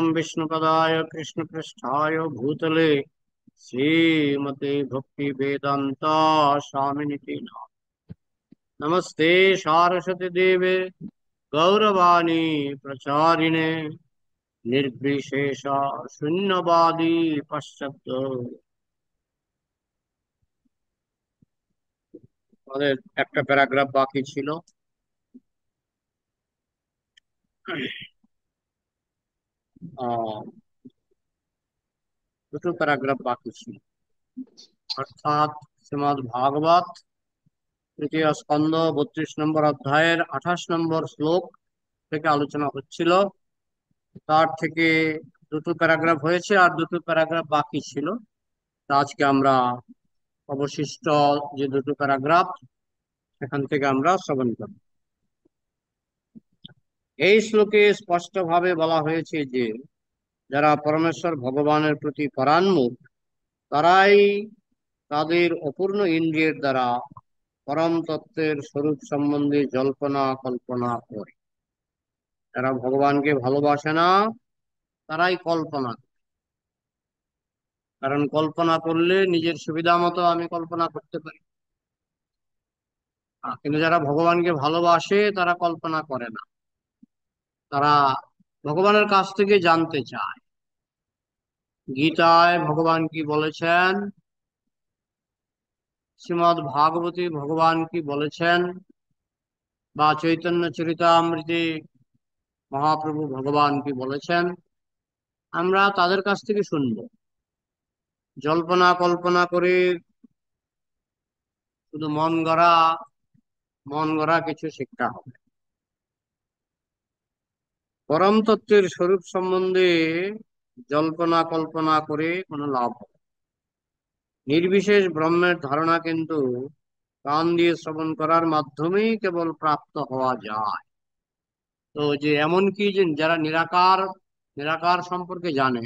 ॐ विष्णुपदाय पृष्ठा भूतले श्रीमते वेदांता स्वामी नमस्ते सारस्वती देव गौरवाणी प्रचारिणे निर्विशेष शून्यवादी पश्चात আমাদের पैराग्राफ बाकी আহ দুটো প্যারাগ্রাফ বাকি ছিল অর্থাৎ শ্রীমদ ভাগবত তৃতীয় স্কন্ধ বত্রিশ নম্বর অধ্যায়ের আঠাশ নম্বর শ্লোক থেকে আলোচনা হচ্ছিল তার থেকে দুটো প্যারাগ্রাফ হয়েছে আর দুটো প্যারাগ্রাফ বাকি ছিল আজকে আমরা অবশিষ্ট যে দুটো প্যারাগ্রাফ সেখান থেকে আমরা শ্রবণ করব এই শ্লোকে স্পষ্টভাবে বলা হয়েছে যে যারা পরমেশ্বর ভগবানের প্রতি পরাণমুখ তারাই তাদের অপূর্ণ ইন্দ্রিয়ের দ্বারা পরম তত্ত্বের স্বরূপ সম্বন্ধে জল্পনা কল্পনা করে যারা ভগবানকে ভালোবাসে না তারাই কল্পনা কারণ কল্পনা করলে নিজের সুবিধা মতো আমি কল্পনা করতে পারি কিন্তু যারা ভগবানকে ভালোবাসে তারা কল্পনা করে না তারা ভগবানের কাছ থেকে জানতে চায় গীতায় ভগবান কি বলেছেন শ্রীমৎ ভাগবতী ভগবান কি বলেছেন বা চৈতন্য চরিতামৃতি মহাপ্রভু ভগবান কি বলেছেন আমরা তাদের কাছ থেকে শুনব জল্পনা কল্পনা করে শুধু মন গড়া মন গড়া কিছু শিক্ষা হবে পরম তত্ত্বের স্বরূপ সম্বন্ধে জল্পনা কল্পনা করে কোনো লাভ হবে নির্বিশেষ ব্রহ্মের ধারণা কিন্তু কান দিয়ে শ্রবণ করার মাধ্যমেই কেবল প্রাপ্ত হওয়া যায় তো যে এমনকি যে যারা নিরাকার নিরাকার সম্পর্কে জানে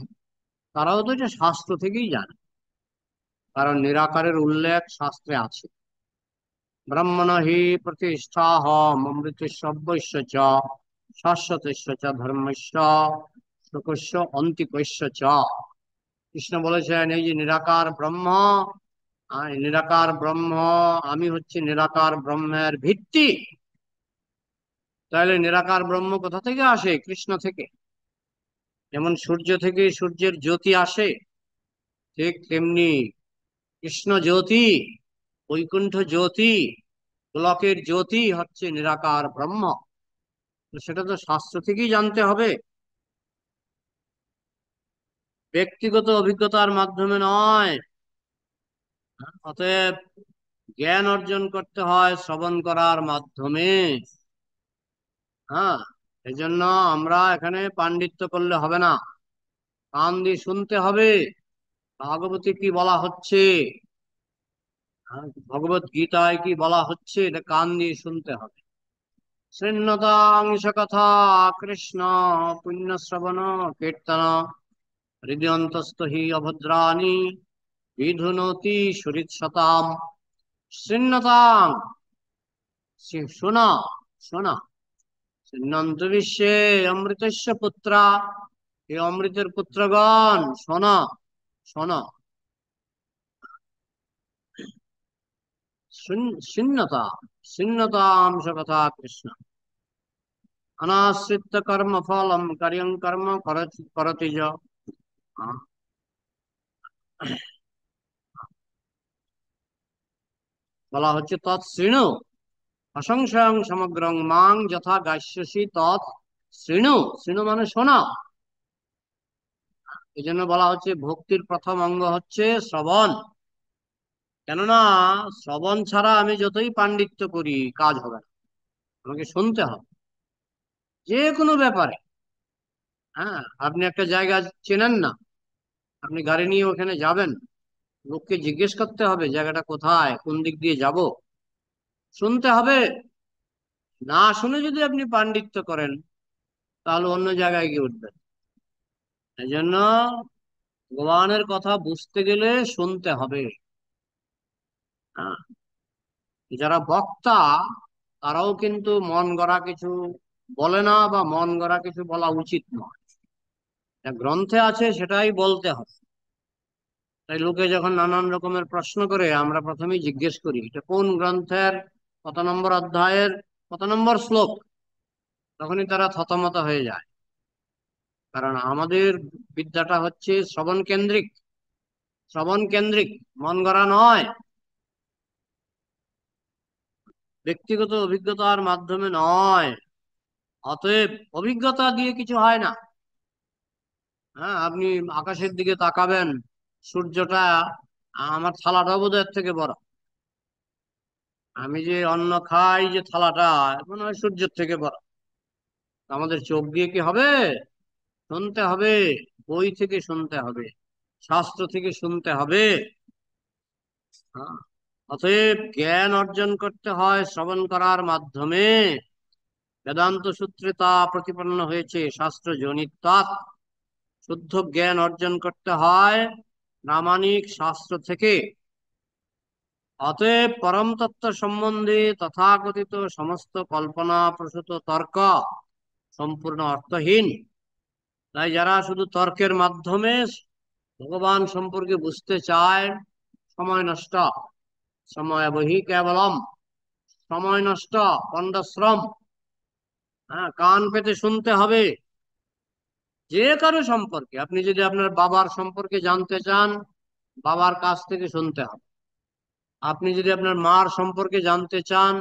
তারাও তো যে শাস্ত্র থেকেই জানে কারণ নিরাকারের উল্লেখ শাস্ত্রে আছে ব্রহ্মণ হি প্রতিষ্ঠা অমৃত সব্যস্য চ চ ধর্মস্য শোকস্য চ কৃষ্ণ বলেছেন এই যে নিরাকার ব্রহ্ম নিরাকার ব্রহ্ম আমি হচ্ছি নিরাকার ব্রহ্মের ভিত্তি তাহলে নিরাকার ব্রহ্ম কোথা থেকে আসে কৃষ্ণ থেকে যেমন সূর্য থেকে সূর্যের জ্যোতি আসে ঠিক তেমনি কৃষ্ণ জ্যোতি বৈকুণ্ঠ জ্যোতি গোলকের জ্যোতি হচ্ছে নিরাকার ব্রহ্ম সেটা তো স্বাস্থ্য থেকেই জানতে হবে ব্যক্তিগত অভিজ্ঞতার মাধ্যমে নয় অতএব জ্ঞান অর্জন করতে হয় শ্রবণ করার মাধ্যমে হ্যাঁ এই জন্য আমরা এখানে পাণ্ডিত্য করলে হবে না কান দিয়ে শুনতে হবে ভাগবতী কি বলা হচ্ছে হ্যাঁ, ভগবত গীতায় কি বলা হচ্ছে এটা কান দিয়ে শুনতে হবে শৃণ্যতাংশ কথা কৃষ্ণ পুণ্যশ্রবণ কীর্তন হৃদয়ন্তস্থ অভদ্রাণি বিধুনতি সুরিৎসতাম শৃণ্যতাং শোনা শোনা শৃণ্যন্ত বিশ্বে অমৃতস্য পুত্রা হে অমৃতের পুত্রগণ শোনা শোনা শূন্যতা বলা হচ্ছে তৎ শৃণু অসংশয়ং সমগ্রং মাং যথা গাস্যসি তৎ শৃণু শৃণু মানে শোনা এই জন্য বলা হচ্ছে ভক্তির প্রথম অঙ্গ হচ্ছে শ্রবণ কেননা শ্রবণ ছাড়া আমি যতই পাণ্ডিত্য করি কাজ হবে না আমাকে শুনতে হবে যে কোনো ব্যাপারে হ্যাঁ আপনি একটা জায়গা চেনেন না আপনি গাড়ি নিয়ে ওখানে যাবেন লোককে জিজ্ঞেস করতে হবে জায়গাটা কোথায় কোন দিক দিয়ে যাব শুনতে হবে না শুনে যদি আপনি পাণ্ডিত্য করেন তাহলে অন্য জায়গায় গিয়ে উঠবেন এই জন্য ভগবানের কথা বুঝতে গেলে শুনতে হবে হ্যাঁ। যারা বক্তা তারাও কিন্তু মন গড়া কিছু বলে না বা মন গড়া কিছু বলা উচিত নয় গ্রন্থে আছে সেটাই বলতে হবে তাই লোকে যখন নানান রকমের প্রশ্ন করে আমরা প্রথমেই জিজ্ঞেস করি এটা কোন গ্রন্থের কত নম্বর অধ্যায়ের কত নম্বর শ্লোক তখনই তারা থতমত হয়ে যায় কারণ আমাদের বিদ্যাটা হচ্ছে শ্রবণ কেন্দ্রিক শ্রবণ কেন্দ্রিক মন গড়া নয় ব্যক্তিগত অভিজ্ঞতার মাধ্যমে নয় অতএব অভিজ্ঞতা দিয়ে কিছু হয় না হ্যাঁ আপনি আকাশের দিকে তাকাবেন সূর্যটা আমার থালাটা বোধ থেকে বড় আমি যে অন্ন খাই যে থালাটা মনে হয় সূর্যের থেকে বড় আমাদের চোখ দিয়ে কি হবে শুনতে হবে বই থেকে শুনতে হবে শাস্ত্র থেকে শুনতে হবে হ্যাঁ অতএব জ্ঞান অর্জন করতে হয় শ্রবণ করার মাধ্যমে বেদান্ত সূত্রে তা প্রতিপন্ন হয়েছে শাস্ত্র জনিত শুদ্ধ জ্ঞান অর্জন করতে হয় প্রামাণিক শাস্ত্র থেকে অতএব পরম তত্ত্ব সম্বন্ধে তথাকথিত সমস্ত কল্পনা প্রসূত তর্ক সম্পূর্ণ অর্থহীন তাই যারা শুধু তর্কের মাধ্যমে ভগবান সম্পর্কে বুঝতে চায় সময় নষ্ট সময় বহি কেবলম সময় নষ্ট পণ্ডশ্রম হ্যাঁ কান পেতে শুনতে হবে যে কারো সম্পর্কে আপনি যদি আপনার বাবার সম্পর্কে জানতে চান বাবার কাছ থেকে শুনতে হবে আপনি যদি আপনার মার সম্পর্কে জানতে চান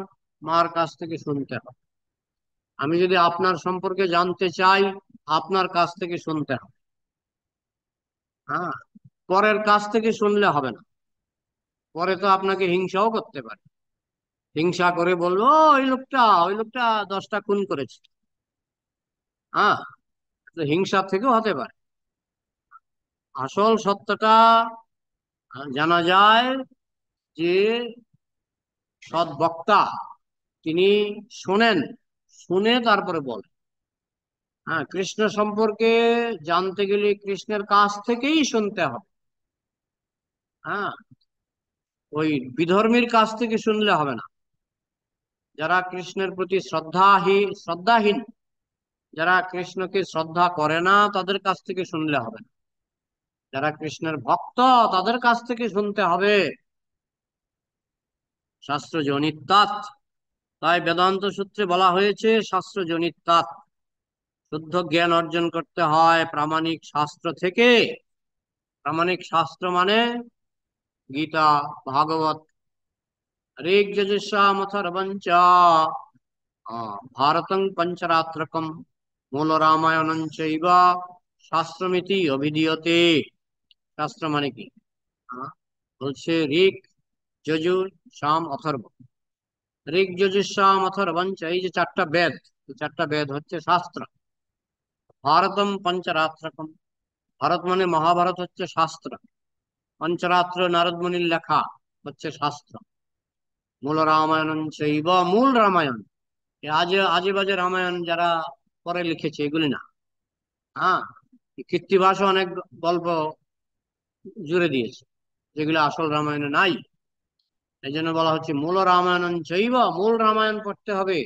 মার কাছ থেকে শুনতে হবে আমি যদি আপনার সম্পর্কে জানতে চাই আপনার কাছ থেকে শুনতে হবে হ্যাঁ পরের কাছ থেকে শুনলে হবে না পরে তো আপনাকে হিংসাও করতে পারে হিংসা করে বলবো ওই লোকটা ওই লোকটা দশটা খুন করেছে হ্যাঁ হিংসা থেকেও হতে পারে আসল সত্যটা জানা যায় যে সৎ বক্তা তিনি শোনেন শুনে তারপরে বলেন হ্যাঁ কৃষ্ণ সম্পর্কে জানতে গেলে কৃষ্ণের কাছ থেকেই শুনতে হবে হ্যাঁ ওই বিধর্মীর কাছ থেকে শুনলে হবে না যারা কৃষ্ণের প্রতি শ্রদ্ধাহী শ্রদ্ধাহীন যারা কৃষ্ণকে শ্রদ্ধা করে না তাদের কাছ থেকে শুনলে হবে না যারা কৃষ্ণের ভক্ত তাদের কাছ থেকে শুনতে হবে শাস্ত্র জনিতাত তাই বেদান্ত সূত্রে বলা হয়েছে শাস্ত্র জনিতাত শুদ্ধ জ্ঞান অর্জন করতে হয় প্রামাণিক শাস্ত্র থেকে প্রামাণিক শাস্ত্র মানে गीता भागवत ऋग्यजुषामथर्वञ्च পঞ্চরাত্রকম মূল রামায়ণ চৈবা শাস্ত্রমিতি অভিধীয়তে শাস্ত্র মানে কি বলছে ঋক যজুর শাম অথর্ব ঋক যজুর শাম অথর্বঞ্চ এই যে চারটা বেদ চারটা বেদ হচ্ছে শাস্ত্র ভারতম পঞ্চরাত্রকম ভারত মানে মহাভারত হচ্ছে শাস্ত্র পঞ্চরাত্র নারদমণির লেখা হচ্ছে শাস্ত্র মূল রামায়ণ শৈব মূল রামায়ণ আজে আজে বাজে রামায়ণ যারা পরে লিখেছে এগুলি না হ্যাঁ কীর্তিবাস অনেক গল্প জুড়ে দিয়েছে যেগুলো আসল রামায়ণে নাই এই জন্য বলা হচ্ছে মূল রামায়ণ চৈব মূল রামায়ণ পড়তে হবে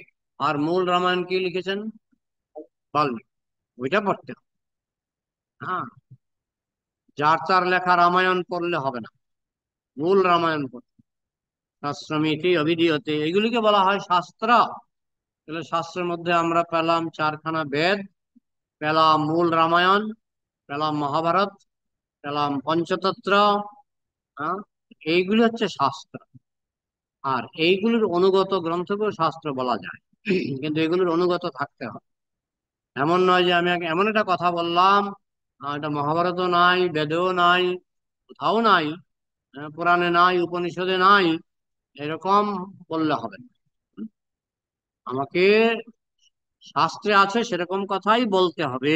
আর মূল রামায়ণ কি লিখেছেন বাল্মীকি ওইটা পড়তে হবে হ্যাঁ যার চার লেখা রামায়ণ পড়লে হবে না মূল রামায়ণ পড়তে শাস্ত্রমিতি অভিধিয়তে এগুলিকে বলা হয় শাস্ত্র তাহলে শাস্ত্রের মধ্যে আমরা পেলাম চারখানা বেদ পেলাম মূল রামায়ণ পেলাম মহাভারত পেলাম পঞ্চতত্র এইগুলি হচ্ছে শাস্ত্র আর এইগুলির অনুগত গ্রন্থকেও শাস্ত্র বলা যায় কিন্তু এগুলির অনুগত থাকতে হবে এমন নয় যে আমি এমন একটা কথা বললাম এটা মহাভারতও নাই বেদেও নাই কোথাও নাই পুরাণে নাই উপনিষদে নাই এরকম বললে হবে আমাকে শাস্ত্রে আছে সেরকম কথাই বলতে হবে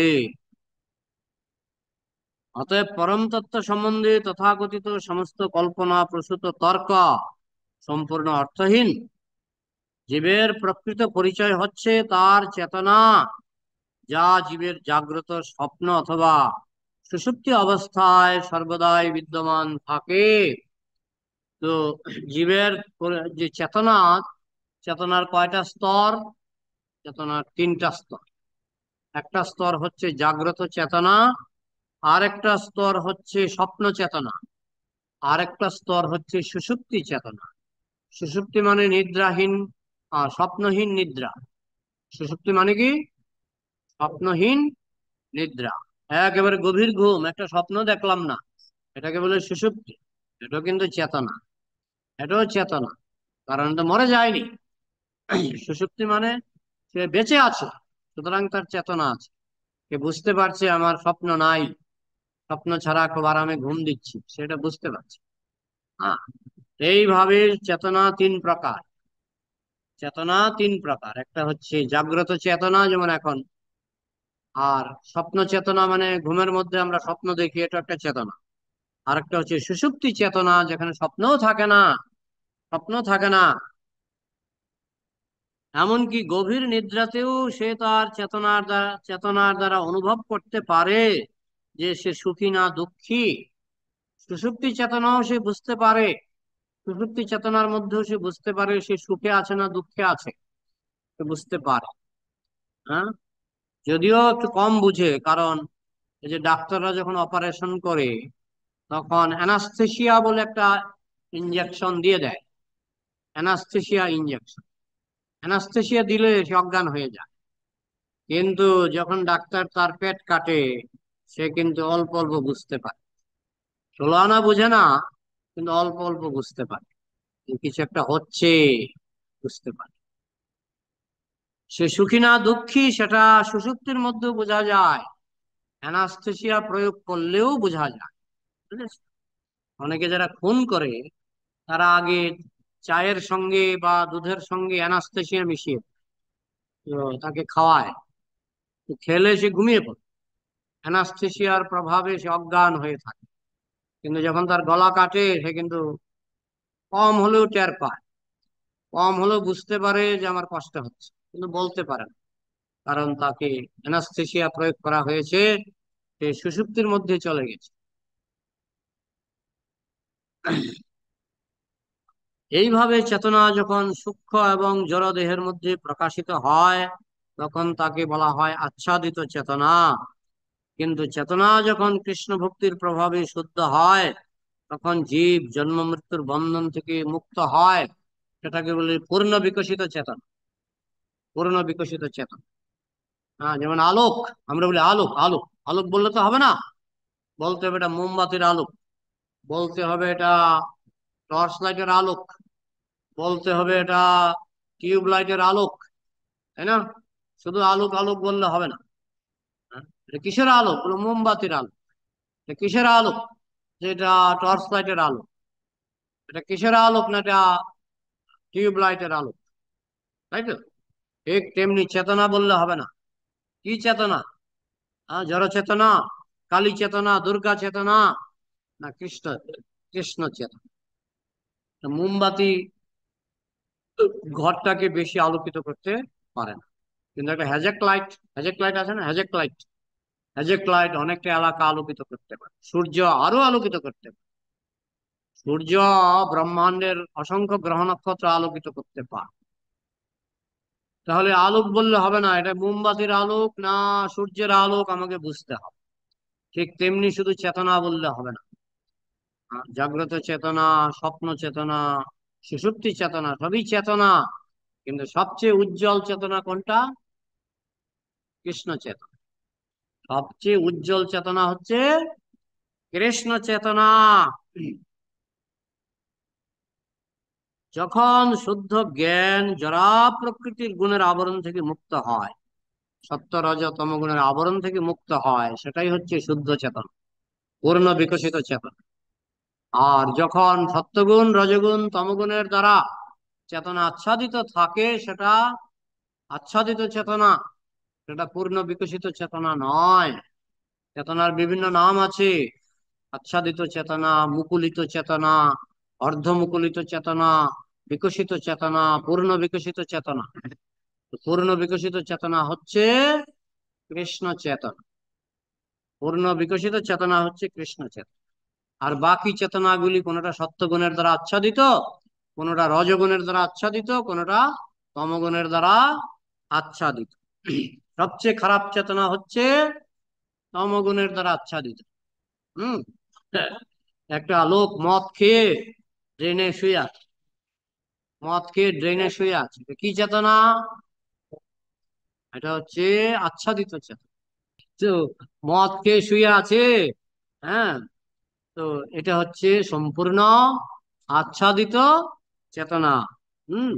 অতএব পরম তত্ত্ব সম্বন্ধে তথাকথিত সমস্ত কল্পনা প্রসূত তর্ক সম্পূর্ণ অর্থহীন জীবের প্রকৃত পরিচয় হচ্ছে তার চেতনা যা জীবের জাগ্রত স্বপ্ন অথবা সুসুপ্তি অবস্থায় সর্বদাই বিদ্যমান থাকে তো জীবের যে চেতনা চেতনার কয়টা স্তর চেতনার তিনটা স্তর একটা স্তর হচ্ছে জাগ্রত চেতনা আর একটা স্তর হচ্ছে স্বপ্ন চেতনা আর একটা স্তর হচ্ছে সুসুপ্তি চেতনা সুসুপ্তি মানে নিদ্রাহীন স্বপ্নহীন নিদ্রা সুসুপ্তি মানে কি স্বপ্নহীন নিদ্রা হ্যাঁ, একেবারে গভীর ঘুম একটা স্বপ্ন দেখলাম না এটাকে বলে সুসুপ্তি এটাও কিন্তু চেতনা এটাও চেতনা কারণ তো মরে যায়নি সুসুপ্তি মানে সে বেঁচে আছে সুতরাং তার চেতনা আছে সে বুঝতে পারছে আমার স্বপ্ন নাই স্বপ্ন ছাড়া খুব আরামে ঘুম দিচ্ছি সেটা বুঝতে পারছে হ্যাঁ এইভাবে চেতনা তিন প্রকার চেতনা তিন প্রকার একটা হচ্ছে জাগ্রত চেতনা যেমন এখন আর স্বপ্ন চেতনা মানে ঘুমের মধ্যে আমরা স্বপ্ন দেখি এটা একটা চেতনা আর একটা হচ্ছে সুসুপ্তি চেতনা যেখানে স্বপ্নও থাকে না স্বপ্ন থাকে না এমনকি গভীর নিদ্রাতেও সে তার চেতনার দ্বারা চেতনার দ্বারা অনুভব করতে পারে যে সে সুখী না দুঃখী সুসুপ্তি চেতনাও সে বুঝতে পারে সুসুপ্তি চেতনার মধ্যেও সে বুঝতে পারে সে সুখে আছে না দুঃখে আছে সে বুঝতে পারে হ্যাঁ যদিও একটু কম বুঝে কারণ এই যে ডাক্তাররা যখন অপারেশন করে তখন অ্যানাস্থেশিয়া বলে একটা ইঞ্জেকশন দিয়ে দেয় অ্যানাস্থেশিয়া ইঞ্জেকশন অ্যানাস্থেশিয়া দিলে সে অজ্ঞান হয়ে যায় কিন্তু যখন ডাক্তার তার পেট কাটে সে কিন্তু অল্প অল্প বুঝতে পারে ষোলো আনা বুঝে না কিন্তু অল্প অল্প বুঝতে পারে কিছু একটা হচ্ছে বুঝতে পারে সে সুখী না দুঃখী সেটা সুসুপ্তির মধ্যে বোঝা যায় অ্যানাস্থেসিয়া প্রয়োগ করলেও বোঝা যায় অনেকে যারা খুন করে তারা আগে চায়ের সঙ্গে বা দুধের সঙ্গে অ্যানাস্থেসিয়া মিশিয়ে তাকে খাওয়ায় খেলে সে ঘুমিয়ে পড়ে অ্যানাস্থেসিয়ার প্রভাবে সে অজ্ঞান হয়ে থাকে কিন্তু যখন তার গলা কাটে সে কিন্তু কম হলেও টের পায় কম হলেও বুঝতে পারে যে আমার কষ্ট হচ্ছে কিন্তু বলতে পারে না কারণ তাকে অ্যানাস্থেসিয়া প্রয়োগ করা হয়েছে সে সুশুক্তির মধ্যে চলে গেছে এইভাবে চেতনা যখন সূক্ষ্ম এবং জড় দেহের মধ্যে প্রকাশিত হয় তখন তাকে বলা হয় আচ্ছাদিত চেতনা কিন্তু চেতনা যখন কৃষ্ণ ভক্তির প্রভাবে শুদ্ধ হয় তখন জীব জন্ম মৃত্যুর বন্ধন থেকে মুক্ত হয় সেটাকে বলে পূর্ণ বিকশিত চেতনা পুরনো বিকশিত চেতন হ্যাঁ যেমন আলোক আমরা বলি আলোক আলোক আলোক বললে তো হবে না বলতে হবে এটা মোমবাতির আলোক বলতে হবে এটা টর্চ লাইটের আলোক বলতে হবে এটা টিউব লাইটের আলোক তাই না শুধু আলোক আলোক বললে হবে না হ্যাঁ, এটা কিসের আলোক বলো মোমবাতির আলোক এটা কিসের আলোক যেটা টর্চ লাইটের আলোক এটা কিসের আলোক না এটা টিউব লাইটের আলোক তাই তো ঠিক তেমনি চেতনা বললে হবে না কি চেতনা জড় চেতনা কালী চেতনা দুর্গা চেতনা না কৃষ্ণ কৃষ্ণ চেতনা মোমবাতি ঘরটাকে বেশি আলোকিত করতে পারে না কিন্তু একটা হ্যাজেক লাইট হ্যাজেক লাইট আছে না হ্যাজেক লাইট হ্যাজেক লাইট অনেকটা এলাকা আলোকিত করতে পারে সূর্য আরো আলোকিত করতে পারে সূর্য ব্রহ্মাণ্ডের অসংখ্য গ্রহ নক্ষত্র আলোকিত করতে পারে তাহলে আলোক বললে হবে না এটা মোমবাতির আলোক না সূর্যের আলোক আমাকে বুঝতে হবে ঠিক তেমনি শুধু চেতনা বললে হবে না জাগ্রত চেতনা স্বপ্ন চেতনা সুসুপ্তি চেতনা সবই চেতনা কিন্তু সবচেয়ে উজ্জ্বল চেতনা কোনটা কৃষ্ণ চেতনা সবচেয়ে উজ্জ্বল চেতনা হচ্ছে কৃষ্ণ চেতনা যখন শুদ্ধ জ্ঞান জরা প্রকৃতির গুণের আবরণ থেকে মুক্ত হয় সত্য রজ গুণের আবরণ থেকে মুক্ত হয় সেটাই হচ্ছে শুদ্ধ চেতন পূর্ণ বিকশিত চেতন আর যখন সত্যগুণ রজগুণ তমগুণের দ্বারা চেতনা আচ্ছাদিত থাকে সেটা আচ্ছাদিত চেতনা সেটা পূর্ণ বিকশিত চেতনা নয় চেতনার বিভিন্ন নাম আছে আচ্ছাদিত চেতনা মুকুলিত চেতনা অর্ধমুকুলিত চেতনা বিকশিত চেতনা পূর্ণ বিকশিত চেতনা পূর্ণ বিকশিত চেতনা হচ্ছে কৃষ্ণ চেতনা পূর্ণ বিকশিত চেতনা হচ্ছে কৃষ্ণ চেতনা আর বাকি চেতনাগুলি কোনটা সত্যগুণের দ্বারা আচ্ছাদিত কোনটা রজগুণের দ্বারা আচ্ছাদিত কোনটা তমগুণের দ্বারা আচ্ছাদিত সবচেয়ে খারাপ চেতনা হচ্ছে তমগুণের দ্বারা আচ্ছাদিত হম একটা লোক মদ খেয়ে ড্রেনে শুয়ে আছে মদ খেয়ে ড্রেনে হ্যাঁ। শুয়ে আছে কি চেতনা এটা হচ্ছে আচ্ছাদিত চেতনা তো মদ খেয়ে শুয়ে আছে হ্যাঁ তো এটা হচ্ছে সম্পূর্ণ আচ্ছাদিত চেতনা হুম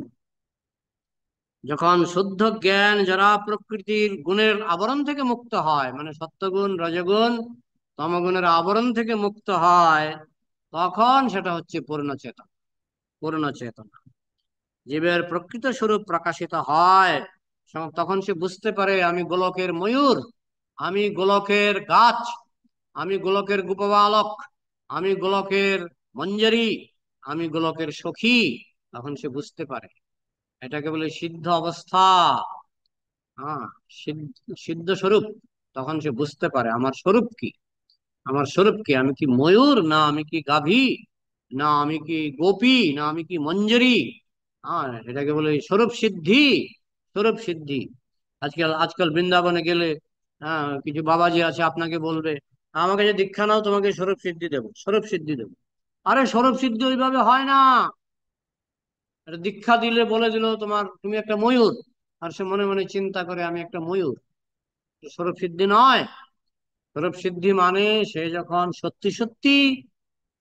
যখন শুদ্ধ জ্ঞান যারা প্রকৃতির গুণের আবরণ থেকে মুক্ত হয় মানে সত্যগুণ রজগুণ তমগুণের আবরণ থেকে মুক্ত হয় তখন সেটা হচ্ছে পূর্ণ চেতন পূর্ণ চেতনা জীবের প্রকৃত স্বরূপ প্রকাশিত হয় তখন সে বুঝতে পারে আমি গোলকের ময়ূর আমি গোলকের গাছ আমি গোলকের গোপবালক আমি গোলকের মঞ্জরি আমি গোলকের সখী তখন সে বুঝতে পারে এটাকে বলে সিদ্ধ অবস্থা হ্যাঁ সিদ্ধ স্বরূপ তখন সে বুঝতে পারে আমার স্বরূপ কি আমার স্বরূপকে আমি কি ময়ূর না আমি কি গাভী না আমি কি গোপী না আমি কি মঞ্জরি হ্যাঁ এটাকে বলে স্বরূপ সিদ্ধি স্বরূপ সিদ্ধি আজকাল আজকাল বৃন্দাবনে গেলে হ্যাঁ কিছু বাবাজি আছে আপনাকে বলবে আমাকে যে দীক্ষা নাও তোমাকে স্বরূপ সিদ্ধি দেবো স্বরূপ সিদ্ধি দেবো আরে স্বরূপ সিদ্ধি ওইভাবে হয় না দীক্ষা দিলে বলে দিল তোমার তুমি একটা ময়ূর আর সে মনে মনে চিন্তা করে আমি একটা ময়ূর স্বরূপ সিদ্ধি নয় স্বরূপ সিদ্ধি মানে সে যখন সত্যি সত্যি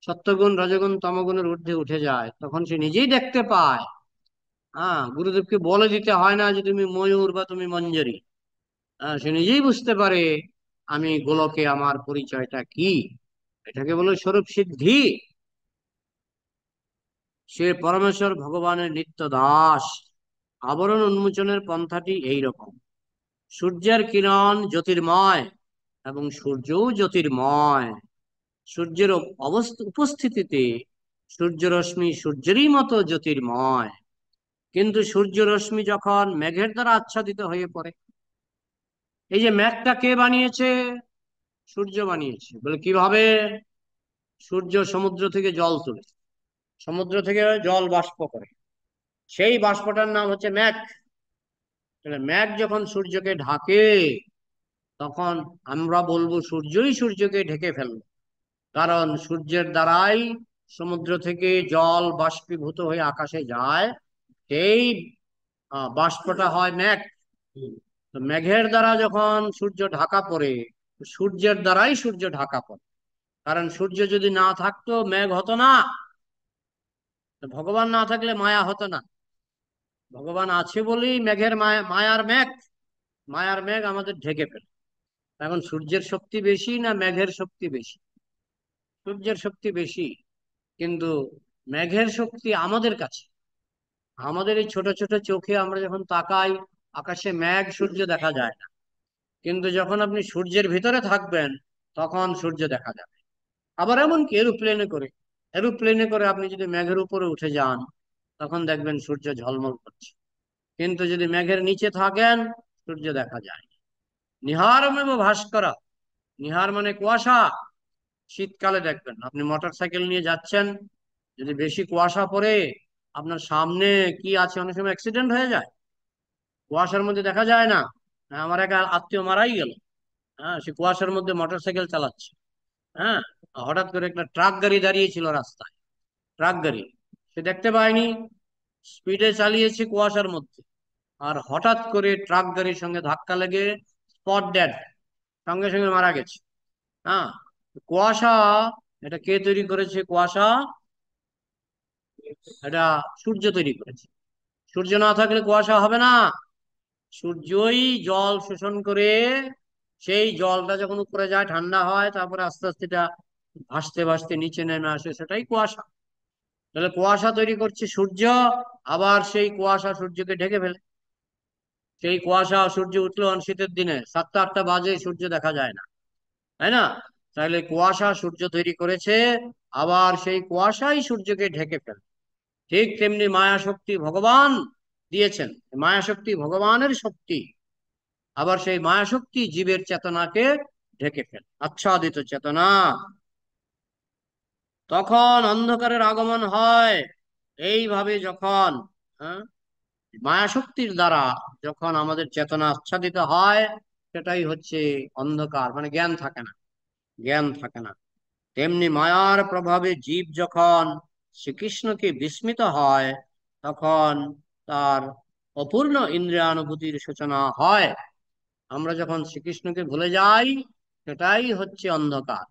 সত্যগুণ রজগুণ তমগুণের ঊর্ধ্বে উঠে যায় তখন সে নিজেই দেখতে পায় হ্যাঁ গুরুদেবকে বলে দিতে হয় না যে তুমি ময়ূর বা তুমি মঞ্জরি হ্যাঁ, সে নিজেই বুঝতে পারে আমি গোলকে আমার পরিচয়টা কি এটাকে বলে স্বরূপ সিদ্ধি সে পরমেশ্বর ভগবানের নিত্য দাস আবরণ উন্মোচনের পন্থাটি এইরকম সূর্যের কিরণ জ্যোতির্ময় এবং সূর্যও জ্যোতির্ময় সূর্যের উপস্থিতিতে সূর্যরশ্মি সূর্যেরই মতো জ্যোতির্ময় কিন্তু সূর্যরশ্মি যখন মেঘের দ্বারা আচ্ছাদিত হয়ে পড়ে এই যে মেঘটা কে বানিয়েছে সূর্য বানিয়েছে বলে কিভাবে সূর্য সমুদ্র থেকে জল তুলে সমুদ্র থেকে জল বাষ্প করে সেই বাষ্পটার নাম হচ্ছে ম্যাক ম্যাক যখন সূর্যকে ঢাকে তখন আমরা বলবো সূর্যই সূর্যকে ঢেকে ফেলল কারণ সূর্যের দ্বারাই সমুদ্র থেকে জল বাষ্পীভূত হয়ে আকাশে যায় সেই বাষ্পটা হয় ম্যাঘ মেঘের দ্বারা যখন সূর্য ঢাকা পড়ে সূর্যের দ্বারাই সূর্য ঢাকা পড়ে কারণ সূর্য যদি না থাকতো মেঘ হতো না ভগবান না থাকলে মায়া হতো না ভগবান আছে বলেই মেঘের মায়া মায়ার মেঘ মায়ার মেঘ আমাদের ঢেকে ফেলে এখন সূর্যের শক্তি বেশি না মেঘের শক্তি বেশি সূর্যের শক্তি বেশি কিন্তু মেঘের শক্তি আমাদের কাছে আমাদের এই ছোট ছোট চোখে আমরা যখন তাকাই আকাশে মেঘ সূর্য দেখা যায় না কিন্তু যখন আপনি সূর্যের ভিতরে থাকবেন তখন সূর্য দেখা যাবে আবার এমনকি এরোপ্লেনে করে এরোপ্লেনে করে আপনি যদি মেঘের উপরে উঠে যান তখন দেখবেন সূর্য ঝলমল করছে কিন্তু যদি মেঘের নিচে থাকেন সূর্য দেখা যায় নিহারমেব ভাস্করা নিহার মানে কুয়াশা শীতকালে দেখবেন আপনি মোটর সাইকেল নিয়ে যাচ্ছেন যদি বেশি কুয়াশা পড়ে আপনার সামনে কি আছে অনেক সময় অ্যাক্সিডেন্ট হয়ে যায় কুয়াশার মধ্যে দেখা যায় না হ্যাঁ, আমার এক আত্মীয় মারাই গেল হ্যাঁ সে কুয়াশার মধ্যে মোটর সাইকেল চালাচ্ছে হ্যাঁ হঠাৎ করে একটা ট্রাক গাড়ি দাঁড়িয়েছিল রাস্তায় ট্রাক গাড়ি সে দেখতে পায়নি স্পিডে চালিয়েছে কুয়াশার মধ্যে আর হঠাৎ করে ট্রাক গাড়ির সঙ্গে ধাক্কা লেগে স্পট ড্যাড সঙ্গে সঙ্গে মারা গেছে হ্যাঁ কুয়াশা এটা কে তৈরি করেছে কুয়াশা এটা সূর্য তৈরি করেছে সূর্য না থাকলে কুয়াশা হবে না সূর্যই জল শোষণ করে সেই জলটা যখন উপরে যায় ঠান্ডা হয় তারপরে আস্তে আস্তে এটা ভাসতে ভাসতে নিচে নেমে আসে সেটাই কুয়াশা তাহলে কুয়াশা তৈরি করছে সূর্য আবার সেই কুয়াশা সূর্যকে ঢেকে ফেলে সেই কুয়াশা সূর্য উঠলো শীতের দিনে সাতটা আটটা বাজে সূর্য দেখা যায় না তাই না তাহলে কুয়াশা সূর্য তৈরি করেছে আবার সেই কুয়াশাই সূর্যকে ঢেকে ফেলে ঠিক তেমনি মায়া শক্তি ভগবান দিয়েছেন মায়া শক্তি ভগবানের শক্তি আবার সেই মায়া শক্তি জীবের চেতনাকে ঢেকে ফেলে আচ্ছাদিত চেতনা তখন অন্ধকারের আগমন হয় এইভাবে যখন হ্যাঁ মায়াশক্তির দ্বারা যখন আমাদের চেতনা আচ্ছাদিত হয় সেটাই হচ্ছে অন্ধকার মানে জ্ঞান থাকে না জ্ঞান থাকে না তেমনি মায়ার প্রভাবে জীব যখন শ্রীকৃষ্ণকে বিস্মিত হয় তখন তার অপূর্ণ ইন্দ্রিয়ানুভূতির সূচনা হয় আমরা যখন শ্রীকৃষ্ণকে ভুলে যাই সেটাই হচ্ছে অন্ধকার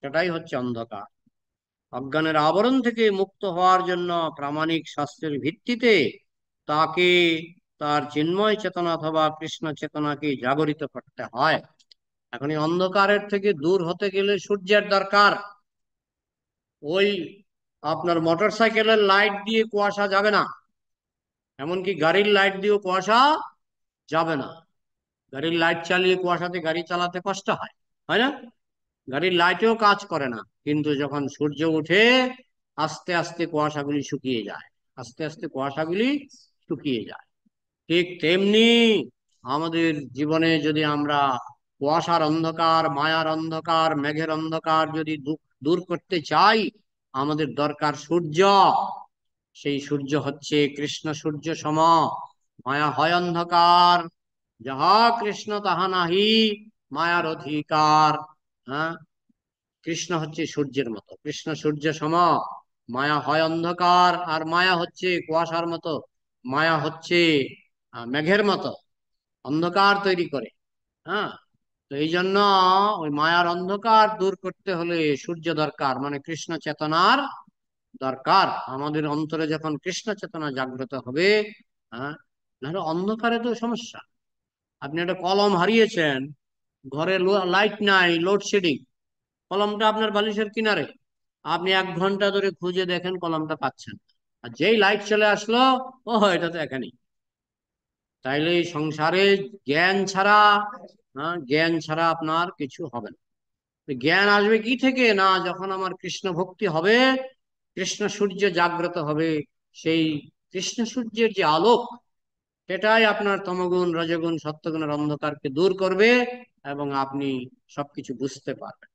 সেটাই হচ্ছে অন্ধকার অজ্ঞানের আবরণ থেকে মুক্ত হওয়ার জন্য প্রামাণিক শাস্ত্রের ভিত্তিতে তাকে তার চিন্ময় চেতনা অথবা কৃষ্ণ চেতনাকে জাগরিত করতে হয় এখন এই অন্ধকারের থেকে দূর হতে গেলে সূর্যের দরকার ওই আপনার মোটর সাইকেলের লাইট দিয়ে কুয়াশা যাবে না এমনকি গাড়ির লাইট দিয়েও কুয়াশা যাবে না গাড়ির লাইট চালিয়ে কুয়াশাতে গাড়ি চালাতে কষ্ট হয় হয় না গাড়ির লাইটেও কাজ করে না কিন্তু যখন সূর্য উঠে আস্তে আস্তে কুয়াশাগুলি শুকিয়ে যায় আস্তে আস্তে কুয়াশাগুলি শুকিয়ে যায় ঠিক তেমনি আমাদের জীবনে যদি আমরা কুয়াশার অন্ধকার মায়ার অন্ধকার মেঘের অন্ধকার যদি দূর করতে চাই আমাদের দরকার সূর্য সেই সূর্য হচ্ছে কৃষ্ণ সূর্য সম মায়া হয় অন্ধকার যাহা কৃষ্ণ তাহা নাহি মায়ার অধিকার হ্যাঁ কৃষ্ণ হচ্ছে সূর্যের মতো কৃষ্ণ সূর্য সম মায়া হয় অন্ধকার আর মায়া হচ্ছে কুয়াশার মতো মায়া হচ্ছে মেঘের মতো অন্ধকার তৈরি করে হ্যাঁ তো এই জন্য ওই মায়ার অন্ধকার দূর করতে হলে সূর্য দরকার মানে কৃষ্ণ চেতনার দরকার আমাদের অন্তরে যখন কৃষ্ণ চেতনা জাগ্রত হবে হ্যাঁ নাহলে অন্ধকারে তো সমস্যা আপনি একটা কলম হারিয়েছেন ঘরে লাইট নাই লোডশেডিং কলমটা আপনার বালিশের কিনারে আপনি এক ঘন্টা ধরে খুঁজে দেখেন কলমটা পাচ্ছেন আর যেই লাইট চলে আসলো ও এটা তো এখানে তাইলে এই সংসারে জ্ঞান ছাড়া হ্যাঁ জ্ঞান ছাড়া আপনার কিছু হবে না জ্ঞান আসবে কি থেকে না যখন আমার কৃষ্ণ ভক্তি হবে কৃষ্ণ সূর্য জাগ্রত হবে সেই কৃষ্ণ সূর্যের যে আলোক সেটাই আপনার তমগুণ রজগুণ সত্যগুণের অন্ধকারকে দূর করবে এবং আপনি সবকিছু বুঝতে পারবেন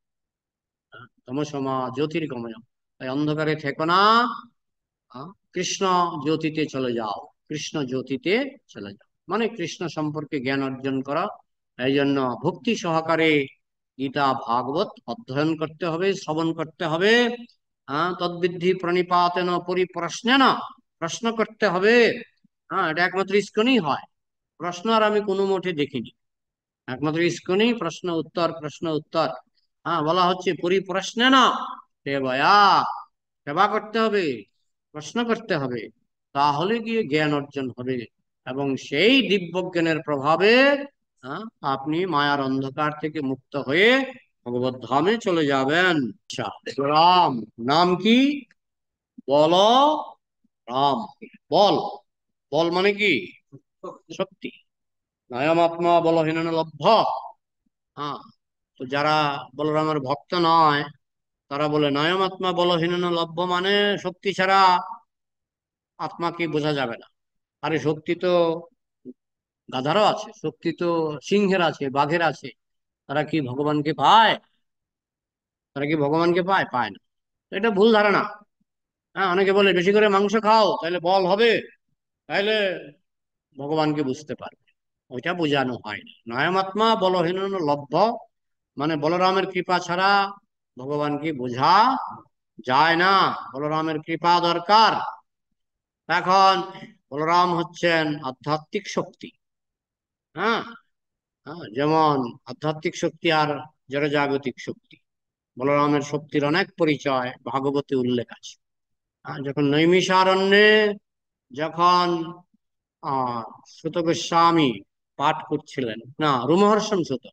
হ্যাঁ, তমসমা জ্যোতির্গময় তাই অন্ধকারে থেকো না হ্যাঁ? কৃষ্ণ জ্যোতিতে চলে যাও কৃষ্ণ জ্যোতিতে চলে যাও মানে কৃষ্ণ সম্পর্কে জ্ঞান অর্জন করা এই জন্য ভক্তি সহকারে গীতা ভাগবত অধ্যয়ন করতে হবে শ্রবণ করতে হবে হ্যাঁ, তদ্বিদ্ধি প্রণিপাতেন পরিপ্রশ্নে না প্রশ্ন করতে হবে হ্যাঁ এটা একমাত্র ইস্কনই হয় প্রশ্ন আর আমি কোনো মোটে দেখিনি একমাত্র ইস্কনই প্রশ্ন উত্তর প্রশ্ন উত্তর হ্যাঁ বলা হচ্ছে পরিপ্রশ্নে না সেবা করতে হবে প্রশ্ন করতে হবে তাহলে গিয়ে জ্ঞান অর্জন হবে এবং সেই দিব্য জ্ঞানের প্রভাবে আপনি মায়ার অন্ধকার থেকে মুক্ত হয়ে ভগবত ধামে চলে যাবেন আচ্ছা, রাম নাম কি বল রাম বল বল মানে কি শক্তি নয়ম আত্মা বলহীন লভ্য হ্যাঁ তো যারা বলরামের ভক্ত নয় তারা বলে নয়ম আত্মা বলহীন লভ্য মানে শক্তি ছাড়া আত্মাকে বোঝা যাবে না আরে শক্তি তো গাধারও আছে শক্তি তো সিংহের আছে বাঘের আছে তারা কি ভগবানকে পায় তারা কি ভগবানকে পায় পায় না এটা ভুল ধারণা হ্যাঁ অনেকে বলে বেশি করে মাংস খাও তাহলে বল হবে তাহলে ভগবানকে বুঝতে পারবে ওইটা বোঝানো হয় না নয়মাত্মা বলহীন লভ্য মানে বলরামের কৃপা ছাড়া ভগবানকে বোঝা যায় না বলরামের কৃপা দরকার এখন বলরাম হচ্ছেন আধ্যাত্মিক শক্তি হ্যাঁ, হ্যাঁ যেমন আধ্যাত্মিক শক্তি আর জড়জাগতিক শক্তি বলরামের শক্তির অনেক পরিচয় ভাগবতী উল্লেখ আছে যখন নৈমিষারণ্যে যখন সুত গোস্বামী পাঠ করছিলেন না রুমহর্ষণ সুত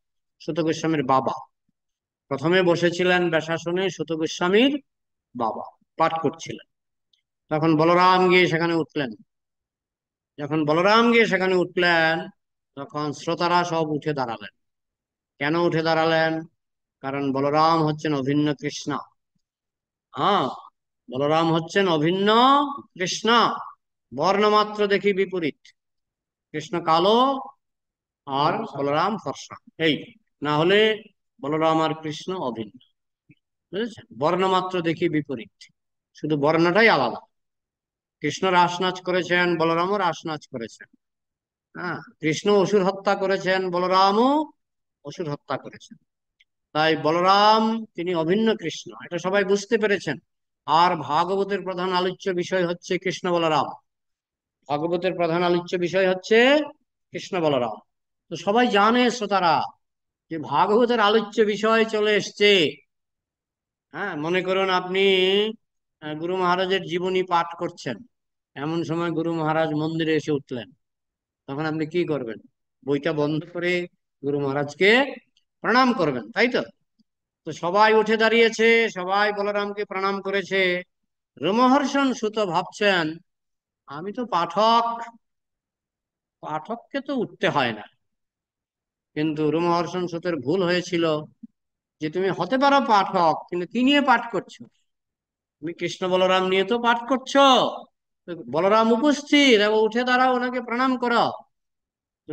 সুত গোস্বামীর বাবা প্রথমে বসেছিলেন ব্যাসাসনে সুত গোস্বামীর বাবা পাঠ করছিলেন তখন বলরাম গিয়ে সেখানে উঠলেন যখন বলরাম গিয়ে সেখানে উঠলেন তখন শ্রোতারা সব উঠে দাঁড়ালেন কেন উঠে দাঁড়ালেন কারণ বলরাম হচ্ছেন অভিন্ন কৃষ্ণা হ্যাঁ বলরাম হচ্ছেন অভিন্ন কৃষ্ণা বর্ণমাত্র দেখি বিপরীত কৃষ্ণ কালো আর বলরাম ফর্সা এই না হলে বলরাম আর কৃষ্ণ অভিন্ন বুঝেছেন বর্ণমাত্র দেখি বিপরীত শুধু বর্ণটাই আলাদা কৃষ্ণ রাস নাচ করেছেন বলরামও রাস নাচ করেছেন হ্যাঁ কৃষ্ণ অসুর হত্যা করেছেন বলরামও অসুর হত্যা করেছেন তাই বলরাম তিনি অভিন্ন কৃষ্ণ এটা সবাই বুঝতে পেরেছেন আর ভাগবতের প্রধান আলোচ্য বিষয় হচ্ছে কৃষ্ণ বলরাম ভাগবতের প্রধান আলোচ্য বিষয় হচ্ছে কৃষ্ণ বলরাম তো সবাই জানে শ্রোতারা যে ভাগবতের আলোচ্য বিষয় চলে এসছে হ্যাঁ মনে করুন আপনি গুরু মহারাজের জীবনী পাঠ করছেন এমন সময় গুরু মহারাজ মন্দিরে এসে উঠলেন তখন আপনি কি করবেন বইটা বন্ধ করে গুরু মহারাজকে প্রণাম করবেন তাই তো তো সবাই উঠে দাঁড়িয়েছে সবাই বলরামকে প্রণাম করেছে রমহর্ষণ সুত ভাবছেন আমি তো পাঠক পাঠককে তো উঠতে হয় না কিন্তু রুমহর্ষণ সুতের ভুল হয়েছিল যে তুমি হতে পারো পাঠক কিন্তু কি নিয়ে পাঠ করছো তুমি কৃষ্ণ বলরাম নিয়ে তো পাঠ করছো বলরাম উপস্থিত এবং উঠে দাঁড়াও ওনাকে প্রণাম করো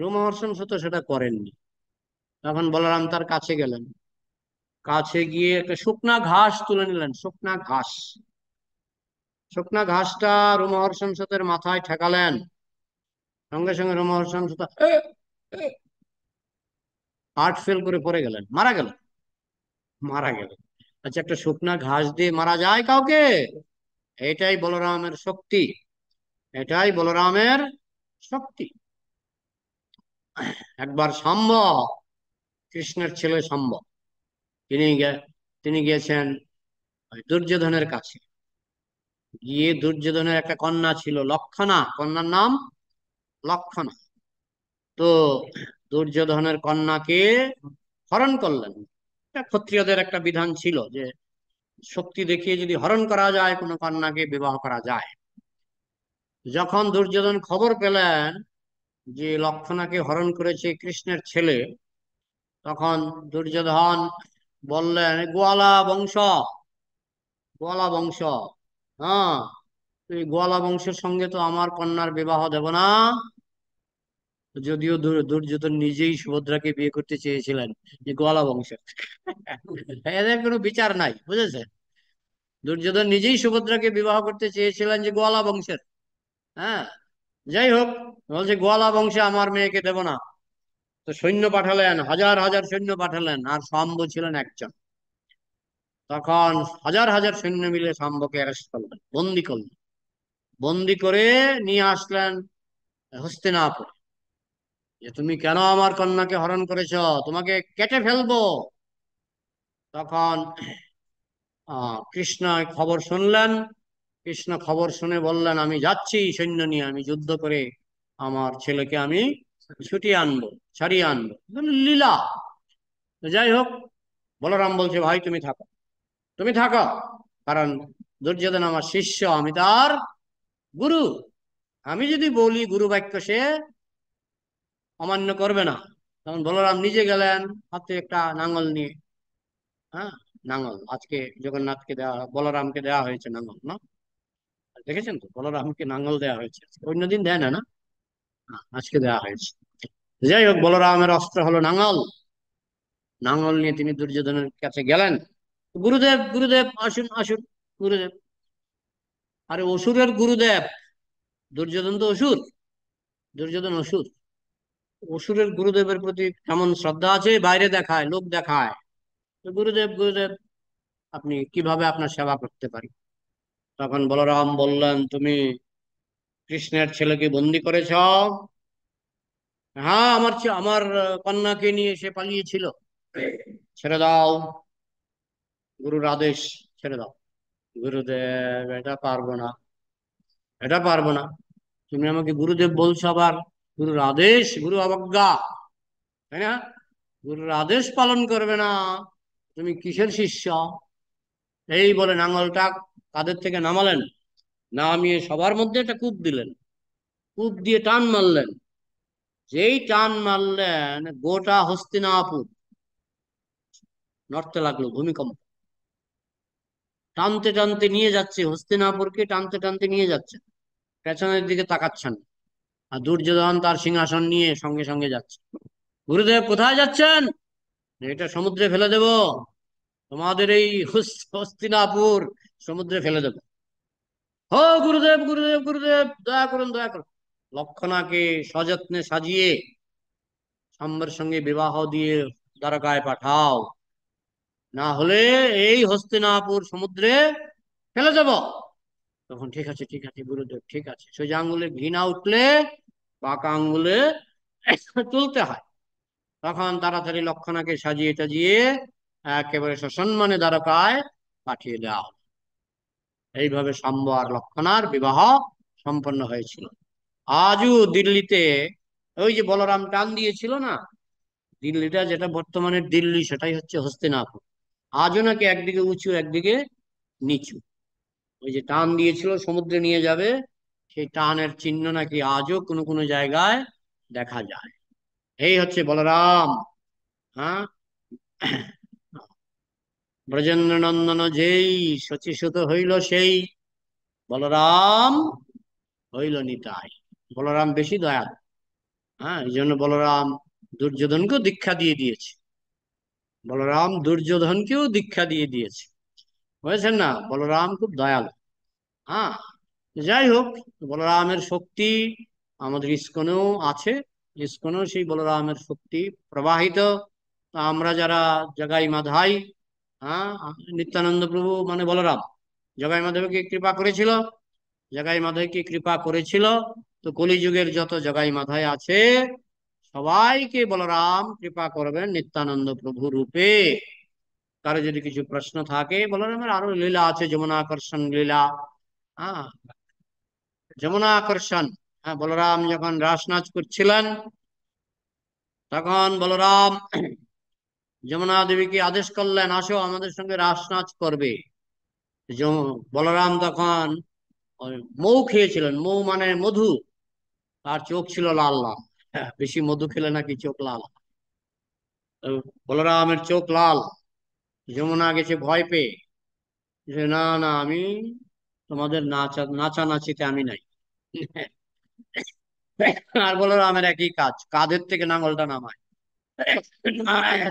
রুমহর্ষণ সুত সেটা করেননি তখন বলরাম তার কাছে গেলেন কাছে গিয়ে একটা শুকনা ঘাস তুলে নিলেন শুকনা ঘাস শুকনা ঘাসটা রুমহর্ষণ সুতের মাথায় ঠেকালেন সঙ্গে সঙ্গে রুমহর্ষণ সুতা হার্ট ফেল করে পড়ে গেলেন মারা গেলেন মারা গেলেন আচ্ছা একটা শুকনা ঘাস দিয়ে মারা যায় কাউকে এটাই বলরামের শক্তি এটাই বলরামের শক্তি একবার সাম্ব কৃষ্ণের ছেলে সাম্ব তিনি তিনি গিয়েছেন দুর্যোধনের কাছে গিয়ে দুর্যোধনের একটা কন্যা ছিল লক্ষণা কন্যার নাম লক্ষণা তো দুর্যোধনের কন্যাকে হরণ করলেন এটা ক্ষত্রিয়দের একটা বিধান ছিল যে শক্তি দেখিয়ে যদি হরণ করা যায় কোনো কন্যাকে বিবাহ করা যায় যখন দুর্যোধন খবর পেলেন যে লক্ষণাকে হরণ করেছে কৃষ্ণের ছেলে তখন দুর্যোধন বললেন গোয়ালা বংশ গোয়ালা বংশ হ্যাঁ তুই গোয়ালা বংশের সঙ্গে তো আমার কন্যার বিবাহ দেব না যদিও দুর্যোধন নিজেই সুভদ্রাকে বিয়ে করতে চেয়েছিলেন যে গোয়ালা বংশ এদের কোনো বিচার নাই বুঝেছেন দুর্যোধন নিজেই সুভদ্রাকে বিবাহ করতে চেয়েছিলেন যে গোয়ালা বংশের হ্যাঁ যাই হোক বলছে গোয়ালা বংশে আমার মেয়েকে দেব না তো সৈন্য পাঠালেন হাজার হাজার সৈন্য পাঠালেন আর সাম্ব ছিলেন একজন তখন হাজার হাজার সৈন্য মিলে সাম্বকে অ্যারেস্ট করলেন বন্দি করলেন বন্দি করে নিয়ে আসলেন হস্তিনাপুর যে তুমি কেন আমার কন্যাকে হরণ করেছ তোমাকে কেটে ফেলবো তখন কৃষ্ণ খবর শুনলেন কৃষ্ণ খবর শুনে বললেন আমি যাচ্ছি সৈন্য নিয়ে আমি যুদ্ধ করে আমার ছেলেকে আমি ছুটি আনবো ছাড়িয়ে আনবো লীলা যাই হোক বলরাম বলছে ভাই তুমি থাকো তুমি থাকো কারণ দুর্যোধন আমার শিষ্য আমি তার গুরু আমি যদি বলি গুরু বাক্য সে অমান্য করবে না তখন বলরাম নিজে গেলেন হাতে একটা নাঙ্গল নিয়ে হ্যাঁ নাঙ্গল আজকে জগন্নাথকে দেওয়া বলরামকে দেওয়া হয়েছে নাঙ্গল না দেখেছেন তো বলরামকে নাঙ্গল দেওয়া হয়েছে অন্যদিন দেয় না না হ্যাঁ, আজকে দেওয়া হয়েছে যাই হোক বলরামের অস্ত্র হলো নাঙ্গল নাঙ্গল নিয়ে তিনি দুর্যোধনের কাছে গেলেন গুরুদেব গুরুদেব আসুন আসুন গুরুদেব আরে অসুরের গুরুদেব দুর্যোধন তো অসুর দুর্যোধন অসুর অসুরের গুরুদেবের প্রতি কেমন শ্রদ্ধা আছে বাইরে দেখায় লোক দেখায় তো গুরুদেব গুরুদেব আপনি কিভাবে আপনার সেবা করতে পারি তখন বলরাম বললেন তুমি কৃষ্ণের ছেলেকে বন্দি করেছ হ্যাঁ আমার আমার কন্যাকে নিয়ে সে পালিয়েছিল ছেড়ে দাও গুরুর আদেশ ছেড়ে দাও গুরুদেব এটা পারবো না এটা পারবো না তুমি আমাকে গুরুদেব বলছো আবার গুরুর আদেশ গুরু অবজ্ঞা তাই না গুরুর আদেশ পালন করবে না তুমি কিসের শিষ্য এই বলে নাঙলটা কাদের থেকে নামালেন নামিয়ে সবার মধ্যে একটা কূপ দিলেন কূপ দিয়ে টান মারলেন যেই টান মারলেন গোটা হস্তিনাপুর নড়তে লাগলো ভূমিকম্প টানতে টানতে নিয়ে যাচ্ছে হস্তিনাপুরকে টানতে টানতে নিয়ে যাচ্ছে পেছনের দিকে তাকাচ্ছেন আর দুর্যোধন তার সিংহাসন নিয়ে সঙ্গে সঙ্গে যাচ্ছে গুরুদেব কোথায় যাচ্ছেন এটা সমুদ্রে ফেলে দেব তোমাদের এই হস্তিনাপুর সমুদ্রে ফেলে দেব হো গুরুদেব গুরুদেব গুরুদেব দয়া করুন দয়া করুন লক্ষণাকে সযত্নে সাজিয়ে সাম্যের সঙ্গে বিবাহ দিয়ে দ্বারকায় পাঠাও না হলে এই হস্তিনাপুর সমুদ্রে ফেলে দেব তখন ঠিক আছে ঠিক আছে গুরুদেব ঠিক আছে সোজা আঙ্গুলে ঘি না উঠলে পাকা আঙ্গুলে তুলতে হয় তখন তাড়াতাড়ি লক্ষণাকে সাজিয়ে টাজিয়ে একেবারে সসম্মানে দ্বারকায় পাঠিয়ে দেওয়া হল এইভাবে সাম্ব আর লক্ষণার বিবাহ সম্পন্ন হয়েছিল আজও দিল্লিতে ওই যে বলরাম টান দিয়েছিল না দিল্লিটা যেটা বর্তমানে দিল্লি সেটাই হচ্ছে হস্তিনাপুর আজও নাকি একদিকে উঁচু একদিকে নিচু ওই যে টান দিয়েছিল সমুদ্রে নিয়ে যাবে সেই টানের চিহ্ন নাকি আজও কোনো কোনো জায়গায় দেখা যায় এই হচ্ছে বলরাম হ্যাঁ ব্রজেন্দ্র নন্দন যেই শচীসুত হইল সেই বলরাম হইল নিতাই বলরাম বেশি দয়াল হ্যাঁ এই জন্য বলরাম দুর্যোধনকেও দীক্ষা দিয়ে দিয়েছে বলরাম দুর্যোধনকেও দীক্ষা দিয়ে দিয়েছে বুঝেছেন না বলরাম খুব দয়ালু হ্যাঁ যাই হোক বলরামের শক্তি আমাদের ইস্কনেও আছে ইস্কনেও সেই বলরামের শক্তি প্রবাহিত আমরা যারা জগাই মাধাই হ্যাঁ নিত্যানন্দ প্রভু মানে বলরাম জগাই মাধবকে কৃপা করেছিল জগাই মাধবকে কৃপা করেছিল তো কলিযুগের যত জগাই মাধাই আছে সবাইকে বলরাম কৃপা করবেন নিত্যানন্দ প্রভু রূপে কারো যদি কিছু প্রশ্ন থাকে বলরামের আরো লীলা আছে যমুনা আকর্ষণ লীলা হ্যাঁ আকর্ষণ হ্যাঁ বলরাম যখন নাচ করছিলেন তখন বলরাম যমুনা দেবীকে আদেশ করলেন আসো আমাদের সঙ্গে রাসনাচ করবে বলরাম তখন মৌ খেয়েছিলেন মৌ মানে মধু তার চোখ ছিল লাল লাল হ্যাঁ, বেশি মধু খেলে নাকি চোখ লাল বলরামের চোখ লাল যমুনা গেছে ভয় পেয়ে যে না না আমি তোমাদের নাচা নাচানাচিতে আমি নাই আর বলরামের একই কাজ কাঁধের থেকে নাঙলটা নামায়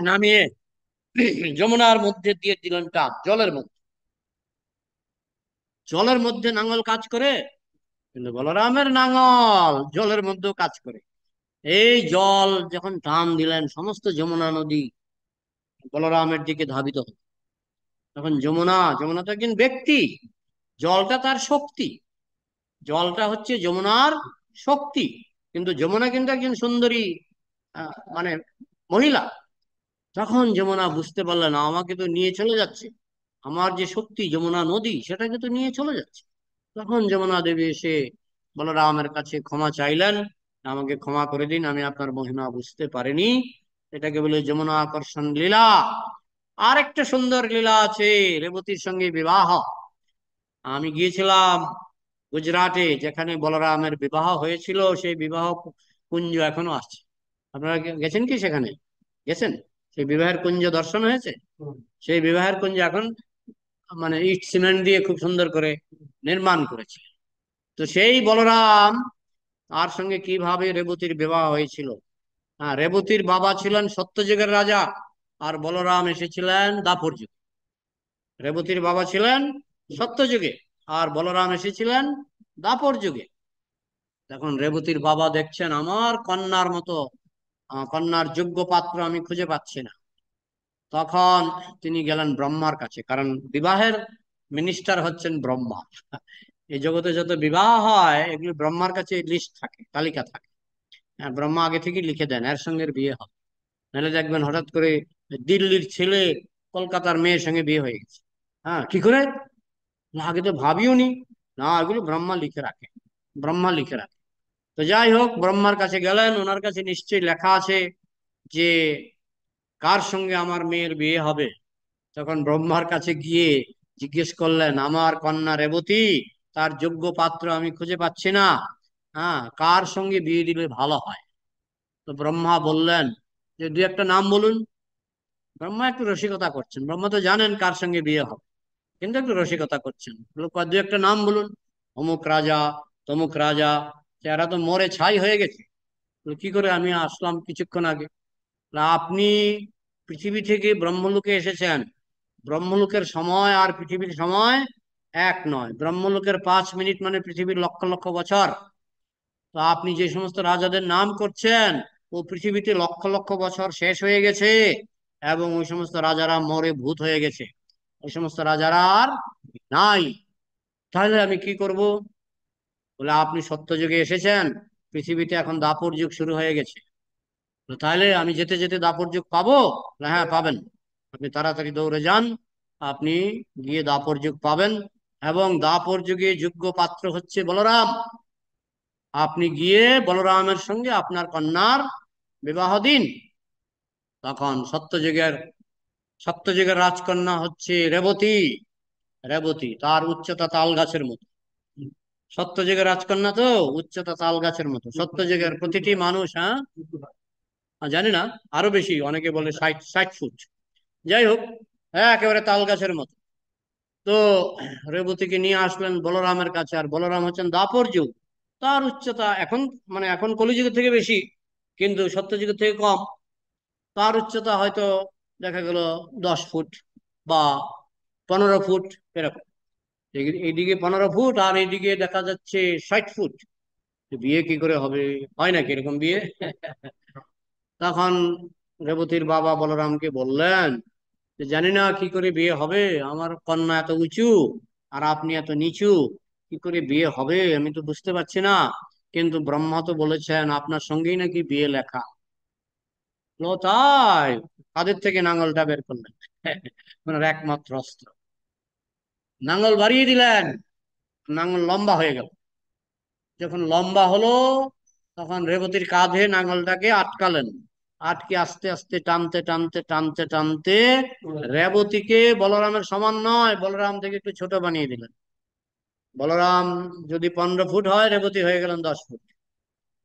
নামিয়ে যমুনার মধ্যে দিয়ে দিলেন কাজ জলের মধ্যে জলের মধ্যে নাঙল কাজ করে কিন্তু বলরামের নাঙল জলের মধ্যেও কাজ করে এই জল যখন টান দিলেন সমস্ত যমুনা নদী বলরামের দিকে ধাবিত হল তখন যমুনা যমুনা তো একজন ব্যক্তি জলটা তার শক্তি জলটা হচ্ছে যমুনার শক্তি কিন্তু যমুনা কিন্তু একজন সুন্দরী মানে মহিলা তখন যমুনা বুঝতে পারলেন আমাকে তো নিয়ে চলে যাচ্ছে আমার যে শক্তি যমুনা নদী সেটাকে তো নিয়ে চলে যাচ্ছে তখন যমুনা দেবী এসে বলরামের কাছে ক্ষমা চাইলেন আমাকে ক্ষমা করে দিন আমি আপনার মহিমা বুঝতে পারিনি এটাকে বলে যমুনা আকর্ষণ লীলা আর একটা সুন্দর লীলা আছে রেবতীর সঙ্গে বিবাহ আমি গিয়েছিলাম গুজরাটে যেখানে বলরামের বিবাহ হয়েছিল সেই বিবাহ কুঞ্জ এখনো আসছে আপনারা গেছেন কি সেখানে গেছেন সেই বিবাহের কুঞ্জ দর্শন হয়েছে সেই বিবাহের কুঞ্জ এখন মানে ইট সিমেন্ট দিয়ে খুব সুন্দর করে নির্মাণ করেছে তো সেই বলরাম আর সঙ্গে কিভাবে রেবতীর বিবাহ হয়েছিল হ্যাঁ রেবতীর বাবা ছিলেন সত্যযুগের রাজা আর বলরাম এসেছিলেন দাপর যুগে রেবতীর বাবা ছিলেন সত্যযুগে আর বলরাম এসেছিলেন দাপর যুগে এখন রেবতীর বাবা দেখছেন আমার কন্যার মতো কন্যার যোগ্য পাত্র আমি খুঁজে পাচ্ছি না তখন তিনি গেলেন ব্রহ্মার কাছে কারণ বিবাহের মিনিস্টার হচ্ছেন ব্রহ্মা এই জগতে যত বিবাহ হয় এগুলি ব্রহ্মার কাছে লিস্ট থাকে তালিকা থাকে হ্যাঁ ব্রহ্মা আগে থেকে লিখে দেন এর সঙ্গে বিয়ে হবে নাহলে দেখবেন হঠাৎ করে দিল্লির ছেলে কলকাতার মেয়ের সঙ্গে বিয়ে হয়ে গেছে হ্যাঁ কি করে না আগে তো ভাবিও নি না এগুলো ব্রহ্মা লিখে রাখে ব্রহ্মা লিখে রাখে তো যাই হোক ব্রহ্মার কাছে গেলেন ওনার কাছে নিশ্চয়ই লেখা আছে যে কার সঙ্গে আমার মেয়ের বিয়ে হবে তখন ব্রহ্মার কাছে গিয়ে জিজ্ঞেস করলেন আমার কন্যা রেবতী তার যোগ্য পাত্র আমি খুঁজে পাচ্ছি না হ্যাঁ কার সঙ্গে বিয়ে দিলে ভালো হয় তো ব্রহ্মা বললেন যে দু একটা নাম বলুন ব্রহ্মা একটু রসিকতা করছেন ব্রহ্মা তো জানেন কার সঙ্গে বিয়ে হবে কিন্তু একটু রসিকতা করছেন দু একটা নাম বলুন অমুক রাজা তমুক রাজা এরা তো মরে ছাই হয়ে গেছে তো কি করে আমি আসলাম কিছুক্ষণ আগে আপনি পৃথিবী থেকে ব্রহ্মলোকে এসেছেন ব্রহ্মলোকের সময় আর পৃথিবীর সময় এক নয় ব্রহ্মলোকের পাঁচ মিনিট মানে পৃথিবীর লক্ষ লক্ষ বছর তো আপনি যে সমস্ত রাজাদের নাম করছেন ও পৃথিবীতে লক্ষ লক্ষ বছর শেষ হয়ে গেছে এবং ওই সমস্ত রাজারা মরে ভূত হয়ে গেছে ওই সমস্ত রাজারা আর নাই তাহলে আমি কি করব বলে আপনি সত্য যুগে এসেছেন পৃথিবীতে এখন দাপর যুগ শুরু হয়ে গেছে তাহলে আমি যেতে যেতে দাপর যুগ পাবো হ্যাঁ পাবেন আপনি তাড়াতাড়ি দৌড়ে যান আপনি গিয়ে দাপর যুগ পাবেন এবং দাপর যুগে যোগ্য পাত্র হচ্ছে বলরাম আপনি গিয়ে বলরামের সঙ্গে আপনার কন্যার বিবাহ দিন তখন সত্যযুগের সত্যযুগের রাজকন্যা হচ্ছে রেবতী রেবতী তার উচ্চতা তাল গাছের মতো সত্যযুগের রাজকন্যা তো উচ্চতা তাল গাছের মতো সত্যযুগের প্রতিটি মানুষ হ্যাঁ জানি না আরো বেশি অনেকে বলে ষাট ষাট ফুট যাই হোক হ্যাঁ একেবারে তাল গাছের মতো তো রেবতীকে নিয়ে আসলেন বলরামের কাছে আর বলরাম হচ্ছেন দাপর যুগ তার উচ্চতা এখন মানে এখন কলিযুগের থেকে বেশি কিন্তু সত্যযুগের থেকে কম তার উচ্চতা হয়তো দেখা গেল দশ ফুট বা পনেরো ফুট এরকম এইদিকে পনেরো ফুট আর এইদিকে দেখা যাচ্ছে ষাট ফুট বিয়ে কি করে হবে হয় না এরকম বিয়ে তখন রেবতীর বাবা বলরামকে বললেন যে জানি না কি করে বিয়ে হবে আমার কন্যা এত উঁচু আর আপনি এত নিচু কি করে বিয়ে হবে আমি তো বুঝতে পারছি না কিন্তু ব্রহ্মা তো বলেছেন আপনার সঙ্গেই নাকি বিয়ে লেখা তাই কাদের থেকে নাঙ্গলটা বের করলেন ওনার একমাত্র অস্ত্র নাঙ্গল বাড়িয়ে দিলেন নাঙ্গল লম্বা হয়ে গেল যখন লম্বা হলো তখন রেবতীর কাঁধে নাঙ্গলটাকে আটকালেন আটকে আস্তে আস্তে টানতে টানতে টানতে টানতে রেবতীকে বলরামের সমান নয় বলরাম থেকে একটু ছোট বানিয়ে দিলেন বলরাম যদি পনেরো ফুট হয় রেবতী হয়ে গেলেন দশ ফুট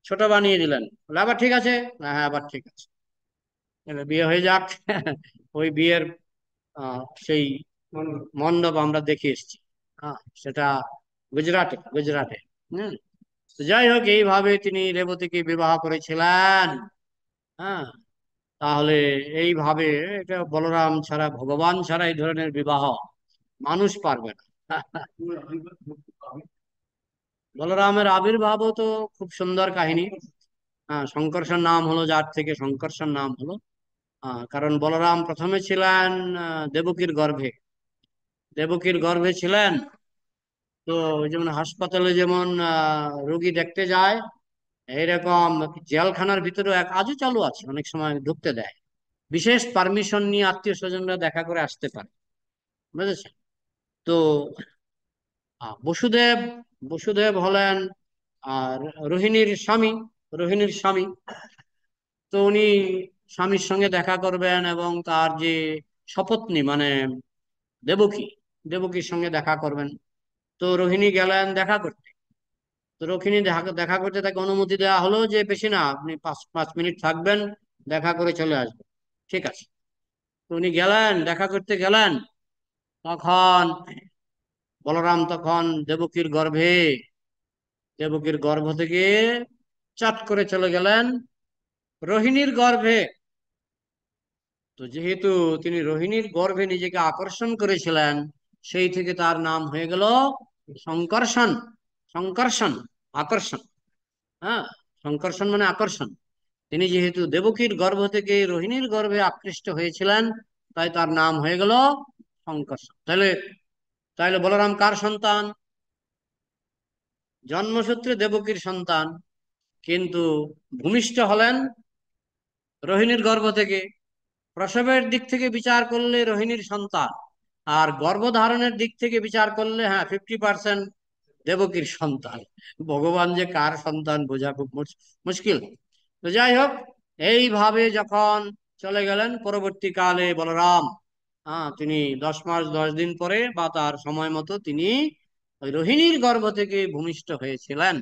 ছোট বানিয়ে দিলেন আবার ঠিক আছে হ্যাঁ আবার ঠিক আছে বিয়ে হয়ে যাক ওই বিয়ের সেই মণ্ডপ আমরা দেখে এসছি হ্যাঁ সেটা গুজরাটে গুজরাটে হম যাই হোক এইভাবে তিনি রেবতীকে বিবাহ করেছিলেন হ্যাঁ তাহলে এইভাবে এটা বলরাম ছাড়া ভগবান ছাড়া এই ধরনের বিবাহ মানুষ পারবে না বলরামের আবির্ভাবও তো খুব সুন্দর কাহিনী হ্যাঁ শঙ্কর্ষণ নাম হলো যার থেকে শঙ্কর্ষণ নাম হলো কারণ বলরাম প্রথমে ছিলেন দেবকীর গর্ভে দেবকীর গর্ভে ছিলেন তো যেমন হাসপাতালে যেমন রোগী দেখতে যায় এইরকম জেলখানার ভিতরে এক আজও চালু আছে অনেক সময় ঢুকতে দেয় বিশেষ পারমিশন নিয়ে আত্মীয় স্বজনরা দেখা করে আসতে পারে বুঝেছেন তো বসুদেব বসুদেব হলেন আর রোহিণীর স্বামী রোহিণীর স্বামী তো উনি স্বামীর সঙ্গে দেখা করবেন এবং তার যে সপত্নী মানে দেবকী দেবকীর সঙ্গে দেখা করবেন তো রোহিণী গেলেন দেখা করতে তো রোহিণী দেখা দেখা করতে তাকে অনুমতি দেওয়া হলো যে বেশি না আপনি পাঁচ পাঁচ মিনিট থাকবেন দেখা করে চলে আসবেন ঠিক আছে তো উনি গেলেন দেখা করতে গেলেন তখন বলরাম তখন দেবকীর গর্ভে দেবকীর গর্ভ থেকে চাট করে চলে গেলেন রোহিণীর গর্ভে তো যেহেতু তিনি রোহিণীর গর্ভে নিজেকে আকর্ষণ করেছিলেন সেই থেকে তার নাম হয়ে গেল সংকর্ষণ সংকর্ষণ আকর্ষণ হ্যাঁ সংকর্ষণ মানে আকর্ষণ তিনি যেহেতু দেবকীর গর্ভ থেকে রোহিণীর গর্ভে আকৃষ্ট হয়েছিলেন তাই তার নাম হয়ে গেল শঙ্কর তাহলে তাহলে বলরাম কার সন্তান জন্মসূত্রে দেবকীর সন্তান কিন্তু ভূমিষ্ঠ হলেন রোহিণীর গর্ভ থেকে প্রসবের দিক থেকে বিচার করলে রোহিণীর সন্তান আর গর্ভধারণের দিক থেকে বিচার করলে হ্যাঁ ফিফটি পার্সেন্ট দেবকীর সন্তান ভগবান যে কার সন্তান বোঝা খুব মুশকিল তো যাই হোক এইভাবে যখন চলে গেলেন পরবর্তীকালে বলরাম হ্যাঁ তিনি দশ মাস দশ দিন পরে বা তার সময় মতো তিনি ওই রোহিণীর গর্ভ থেকে ভূমিষ্ঠ হয়েছিলেন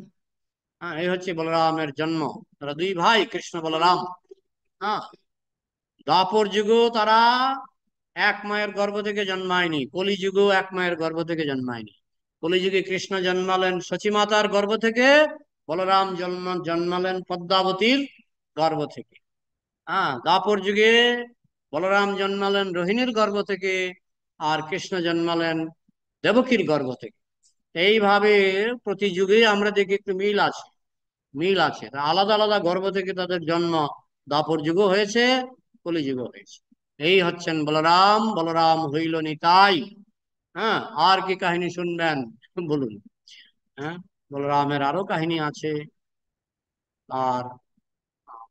হ্যাঁ এই হচ্ছে বলরামের জন্ম তারা দুই ভাই কৃষ্ণ বলরাম হ্যাঁ দাপর যুগেও তারা এক মায়ের গর্ভ থেকে জন্মায়নি কলি যুগেও এক মায়ের গর্ভ থেকে জন্মায়নি কলি যুগে কৃষ্ণ জন্মালেন সচিমাতার গর্ভ থেকে বলরাম জন্ম জন্মালেন পদ্মাবতীর গর্ভ থেকে হ্যাঁ দাপর যুগে বলরাম জন্মালেন রোহিণীর গর্ভ থেকে আর কৃষ্ণ জন্মালেন দেবকীর গর্ভ থেকে এইভাবে প্রতি যুগে আমরা দেখি একটু মিল আছে মিল আছে আলাদা আলাদা গর্ভ থেকে তাদের জন্ম দাপর যুগ হয়েছে কলিযুগ হয়েছে এই হচ্ছেন বলরাম বলরাম হইল নিতাই হ্যাঁ আর কি কাহিনী শুনবেন বলুন হ্যাঁ বলরামের আরো কাহিনী আছে আর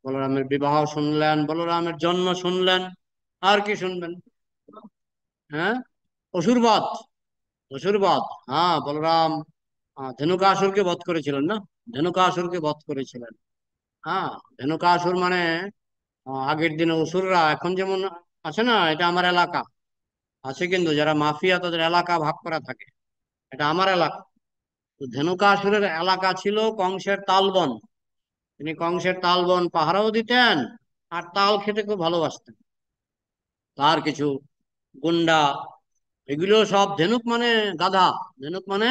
বলরামের বিবাহ শুনলেন বলরামের জন্ম শুনলেন আর কি শুনবেন হ্যাঁ অসুরবাদ অসুরবাদ হ্যাঁ বলরাম ধেনুকাসুরকে বধ করেছিলেন না ধেনুকাসুরকে বধ করেছিলেন হ্যাঁ ধেনুকাসুর মানে আগের দিনে অসুররা এখন যেমন আছে না এটা আমার এলাকা আছে কিন্তু যারা মাফিয়া তাদের এলাকা ভাগ করা থাকে এটা আমার এলাকা তো ধেনুকাসুরের এলাকা ছিল কংসের তালবন তিনি কংসের তালবন পাহারাও দিতেন আর তাল খেতে খুব ভালোবাসতেন তার কিছু গুন্ডা এগুলো সব ধেনুক মানে গাধা ধেনুক মানে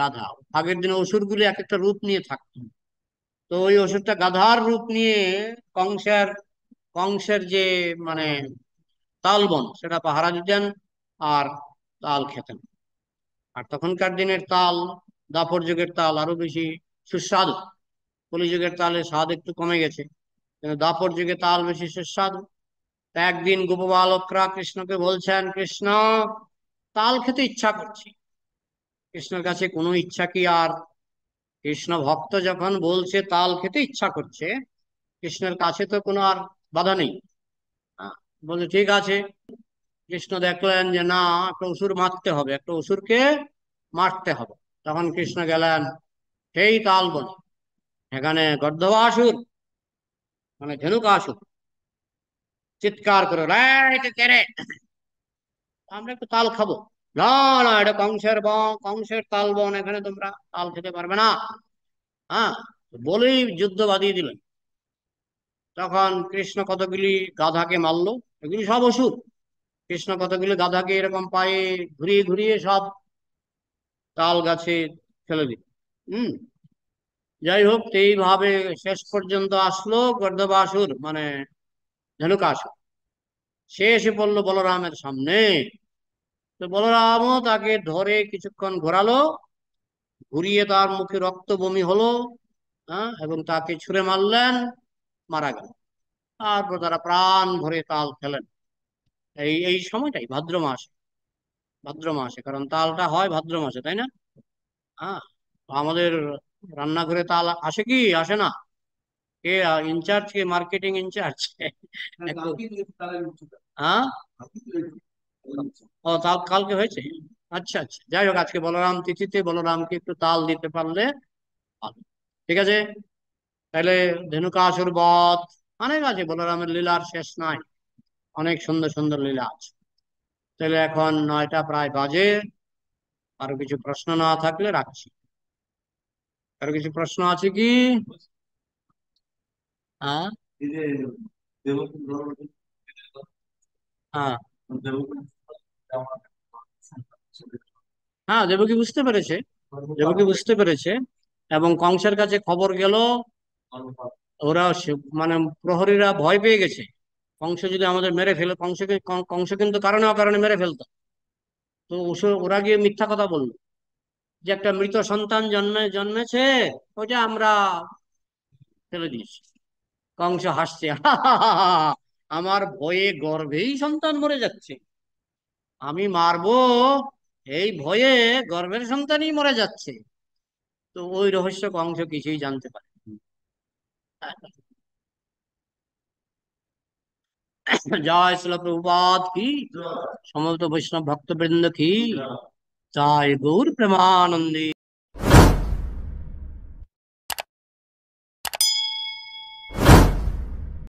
গাধা আগের দিনে অসুরগুলি এক একটা রূপ নিয়ে থাকত তো ওই অসুরটা গাধার রূপ নিয়ে কংসের কংসের যে মানে তালবন সেটা পাহারা দিতেন আর তাল খেতেন আর তখনকার দিনের তাল দাপর যুগের তাল আরো বেশি সুস্বাদু কলি যুগের তালে স্বাদ একটু কমে গেছে কিন্তু দাপর যুগে তাল বেশি সুস্বাদু একদিন গোপবালকরা কৃষ্ণকে বলছেন কৃষ্ণ তাল খেতে ইচ্ছা করছে কৃষ্ণের কাছে কোনো ইচ্ছা কি আর কৃষ্ণ ভক্ত যখন বলছে তাল খেতে ইচ্ছা করছে কৃষ্ণের কাছে তো কোনো আর বাধা নেই বলে ঠিক আছে কৃষ্ণ দেখলেন যে না একটা অসুর মারতে হবে একটা অসুরকে মারতে হবে তখন কৃষ্ণ গেলেন সেই তাল বলে এখানে গর্ধবাসুর মানে আসুর চিৎকার করো করে আমরা একটু তাল খাবো না না এটা কংসের বন কংসের তাল বন এখানে তোমরা তাল খেতে পারবে না হ্যাঁ বলেই যুদ্ধ বাঁধিয়ে দিলেন তখন কৃষ্ণ কতগুলি গাধাকে মারলো এগুলি সব অসুর কৃষ্ণ কতগুলি গাধাকে এরকম পায়ে ঘুরিয়ে ঘুরিয়ে সব তাল গাছে ফেলে দিল হম যাই হোক এইভাবে শেষ পর্যন্ত আসলো গর্ধবাসুর মানে ধনুকাস সে এসে পড়লো বলরামের সামনে তো বলরামও তাকে ধরে কিছুক্ষণ ঘোরালো ঘুরিয়ে তার মুখে রক্ত বমি হলো হ্যাঁ এবং তাকে ছুঁড়ে মারলেন মারা গেল তারপর তারা প্রাণ ভরে তাল খেলেন এই এই সময়টাই ভাদ্র মাসে ভাদ্র মাসে কারণ তালটা হয় ভাদ্র মাসে তাই না হ্যাঁ আমাদের রান্নাঘরে তাল আসে কি আসে না ये इंचार्ज के मार्केटिंग इंचार्ज है কালকে হয়েছে আচ্ছা আচ্ছা যাই হোক আজকে বলরাম তিথিতে বলরামকে একটু তাল দিতে পারলে ঠিক আছে তাহলে ধেনুকাসুর বধ অনেক আছে বলরামের লীলার শেষ নাই অনেক সুন্দর সুন্দর লীলা আছে তাহলে এখন নয়টা প্রায় বাজে আরো কিছু প্রশ্ন না থাকলে রাখছি আরো কিছু প্রশ্ন আছে কি হ্যাঁ হ্যাঁ দেবকী বুঝতে পেরেছে দেবকী বুঝতে পেরেছে এবং কংসের কাছে খবর গেল ওরা মানে প্রহরীরা ভয় পেয়ে গেছে কংস যদি আমাদের মেরে ফেলে কংসকে কংস কিন্তু কারণে অকারণে মেরে ফেলতো তো ওরা গিয়ে মিথ্যা কথা বলল যে একটা মৃত সন্তান জন্মে জন্মেছে ওটা আমরা ফেলে দিয়েছি কংস হাসছে আমার ভয়ে গর্ভেই সন্তান মরে যাচ্ছে আমি মারব এই ভয়ে গর্ভের সন্তানই মরে যাচ্ছে তো ওই রহস্য কংস কিছুই জানতে পারে জয় শিল প্রভুপাত কি সমস্ত বৈষ্ণব ভক্তবৃন্দ কি জয় গৌর প্রেমানন্দী